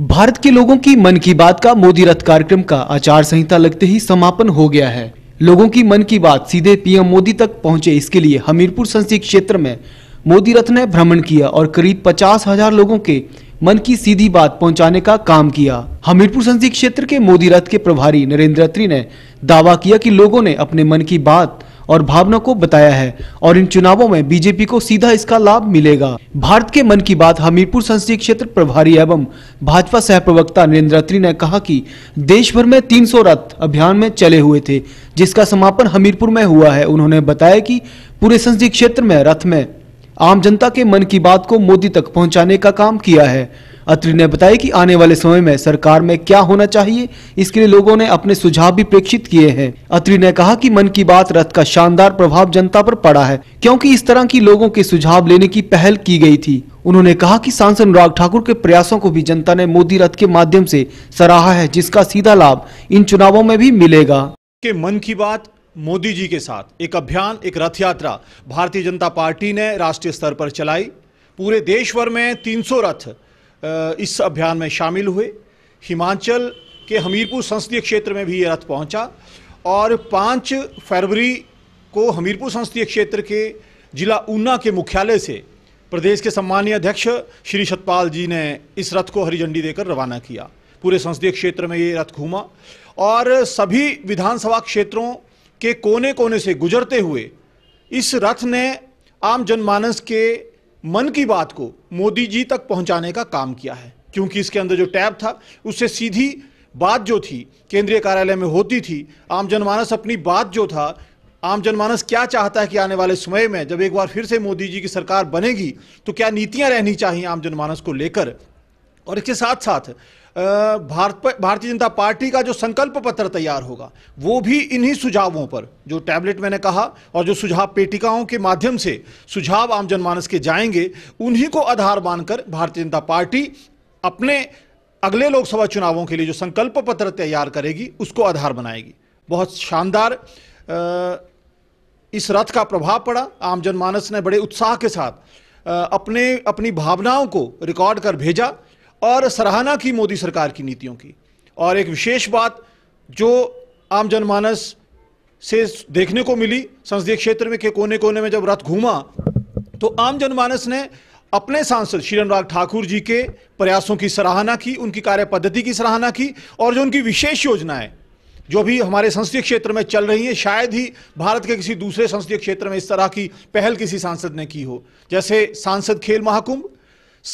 भारत के लोगों की मन की बात का मोदी रथ कार्यक्रम का आचार संहिता लगते ही समापन हो गया है लोगों की मन की बात सीधे पीएम मोदी तक पहुंचे इसके लिए हमीरपुर संसदीय क्षेत्र में मोदी रथ ने भ्रमण किया और करीब पचास हजार लोगों के मन की सीधी बात पहुंचाने का काम किया हमीरपुर संसदीय क्षेत्र के मोदी रथ के प्रभारी नरेंद्र अत्री ने दावा किया कि लोगों ने अपने मन की बात और भावना को बताया है और इन चुनावों में बीजेपी को सीधा इसका लाभ मिलेगा भारत के मन की बात हमीरपुर संसदीय क्षेत्र प्रभारी एवं भाजपा सह प्रवक्ता नरेंद्र अत्री ने कहा कि देश भर में तीन रथ अभियान में चले हुए थे जिसका समापन हमीरपुर में हुआ है उन्होंने बताया कि पूरे संसदीय क्षेत्र में रथ में आम जनता के मन की बात को मोदी तक पहुंचाने का काम किया है अत्री ने बताया कि आने वाले समय में सरकार में क्या होना चाहिए इसके लिए लोगों ने अपने सुझाव भी प्रेक्षित किए हैं अत्री ने कहा कि मन की बात रथ का शानदार प्रभाव जनता पर पड़ा है क्योंकि इस तरह की लोगों के सुझाव लेने की पहल की गई थी उन्होंने कहा कि सांसद अनुराग ठाकुर के प्रयासों को भी जनता ने मोदी रथ के माध्यम ऐसी सराहा है जिसका सीधा लाभ इन चुनावों में भी मिलेगा के मन की बात मोदी जी के साथ एक अभियान एक रथ यात्रा भारतीय जनता पार्टी ने राष्ट्रीय स्तर पर चलाई पूरे देश भर में 300 रथ इस अभियान में शामिल हुए हिमाचल के हमीरपुर संसदीय क्षेत्र में भी ये रथ पहुंचा और 5 फरवरी को हमीरपुर संसदीय क्षेत्र के जिला ऊना के मुख्यालय से प्रदेश के सम्मानीय अध्यक्ष श्री सतपाल जी ने इस रथ को हरी झंडी देकर रवाना किया पूरे संसदीय क्षेत्र में ये रथ घूमा और सभी विधानसभा क्षेत्रों के कोने कोने से गुजरते हुए इस रथ ने आम जनमानस के मन की बात को मोदी जी तक पहुंचाने का काम किया है क्योंकि इसके अंदर जो टैब था उससे सीधी बात जो थी केंद्रीय कार्यालय में होती थी आम जनमानस अपनी बात जो था आम जनमानस क्या चाहता है कि आने वाले समय में जब एक बार फिर से मोदी जी की सरकार बनेगी तो क्या नीतियां रहनी चाहिए आम जनमानस को लेकर और इसके साथ साथ भारत भारतीय जनता पार्टी का जो संकल्प पत्र तैयार होगा वो भी इन्हीं सुझावों पर जो टैबलेट मैंने कहा और जो सुझाव पेटिकाओं के माध्यम से सुझाव आम जनमानस के जाएंगे उन्हीं को आधार मानकर भारतीय जनता पार्टी अपने अगले लोकसभा चुनावों के लिए जो संकल्प पत्र तैयार करेगी उसको आधार बनाएगी बहुत शानदार इस रथ का प्रभाव पड़ा आम जनमानस ने बड़े उत्साह के साथ अपने अपनी भावनाओं को रिकॉर्ड कर भेजा और सराहना की मोदी सरकार की नीतियों की और एक विशेष बात जो आम जनमानस से देखने को मिली संसदीय क्षेत्र में के कोने कोने में जब रथ घूमा तो आम जनमानस ने अपने सांसद श्री अनुराग ठाकुर जी के प्रयासों की सराहना की उनकी कार्य पद्धति की सराहना की और जो उनकी विशेष योजनाएं जो भी हमारे संसदीय क्षेत्र में चल रही हैं शायद ही भारत के किसी दूसरे संसदीय क्षेत्र में इस तरह की पहल किसी सांसद ने की हो जैसे सांसद खेल महाकुंभ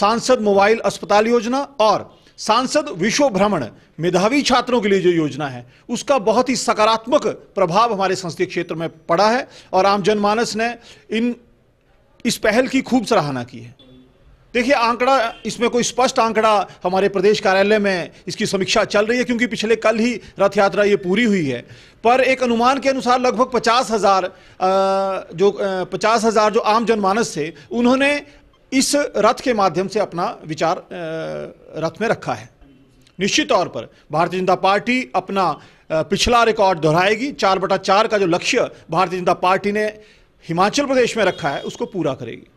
सांसद मोबाइल अस्पताल योजना और सांसद विश्व भ्रमण मेधावी छात्रों के लिए जो योजना है उसका बहुत ही सकारात्मक प्रभाव हमारे संसदीय क्षेत्र में पड़ा है और आम जनमानस ने इन इस पहल की खूब सराहना की है देखिए आंकड़ा इसमें कोई स्पष्ट आंकड़ा हमारे प्रदेश कार्यालय में इसकी समीक्षा चल रही है क्योंकि पिछले कल ही रथ यात्रा ये पूरी हुई है पर एक अनुमान के अनुसार लगभग पचास हज़ार जो पचास हज़ार जो आम जनमानस थे उन्होंने इस रथ के माध्यम से अपना विचार रथ में रखा है निश्चित तौर पर भारतीय जनता पार्टी अपना पिछला रिकॉर्ड दोहराएगी चार बटा चार का जो लक्ष्य भारतीय जनता पार्टी ने हिमाचल प्रदेश में रखा है उसको पूरा करेगी